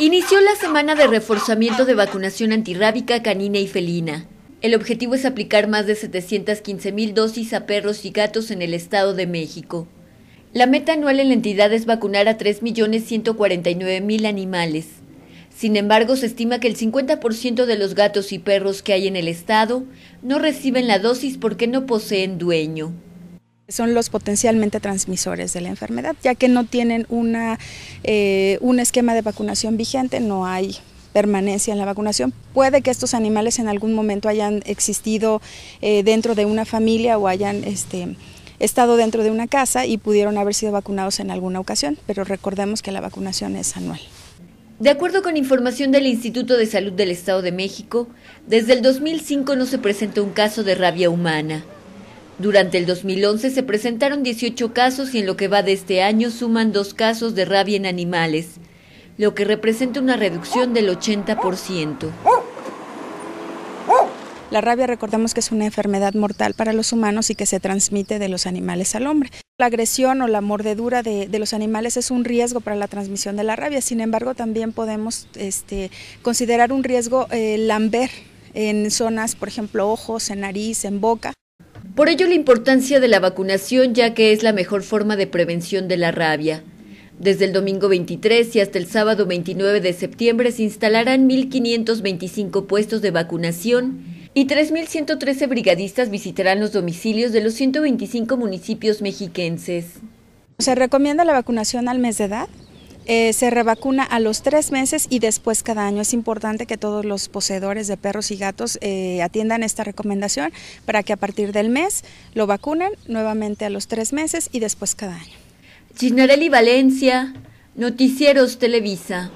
Inició la semana de reforzamiento de vacunación antirrábica canina y felina. El objetivo es aplicar más de 715 mil dosis a perros y gatos en el Estado de México. La meta anual en la entidad es vacunar a 3.149.000 animales. Sin embargo, se estima que el 50% de los gatos y perros que hay en el Estado no reciben la dosis porque no poseen dueño. Son los potencialmente transmisores de la enfermedad, ya que no tienen eh, un esquema de vacunación vigente, no hay permanencia en la vacunación. Puede que estos animales en algún momento hayan existido eh, dentro de una familia o hayan este, estado dentro de una casa y pudieron haber sido vacunados en alguna ocasión, pero recordemos que la vacunación es anual. De acuerdo con información del Instituto de Salud del Estado de México, desde el 2005 no se presentó un caso de rabia humana. Durante el 2011 se presentaron 18 casos y en lo que va de este año suman dos casos de rabia en animales, lo que representa una reducción del 80%. La rabia recordemos que es una enfermedad mortal para los humanos y que se transmite de los animales al hombre. La agresión o la mordedura de, los animales es un riesgo para la transmisión de la rabia, sin embargo también podemos este, considerar un riesgo el eh, lamber en zonas, por ejemplo, ojos, en nariz, en boca. Por ello la importancia de la vacunación ya que es la mejor forma de prevención de la rabia. Desde el domingo 23 y hasta el sábado 29 de septiembre se instalarán 1.525 puestos de vacunación y 3.113 brigadistas visitarán los domicilios de los 125 municipios mexiquenses. Se recomienda la vacunación al mes de edad, eh, se revacuna a los tres meses y después cada año. Es importante que todos los poseedores de perros y gatos eh, atiendan esta recomendación para que a partir del mes lo vacunen nuevamente a los tres meses y después cada año. Ginarelli Valencia, Noticieros Televisa.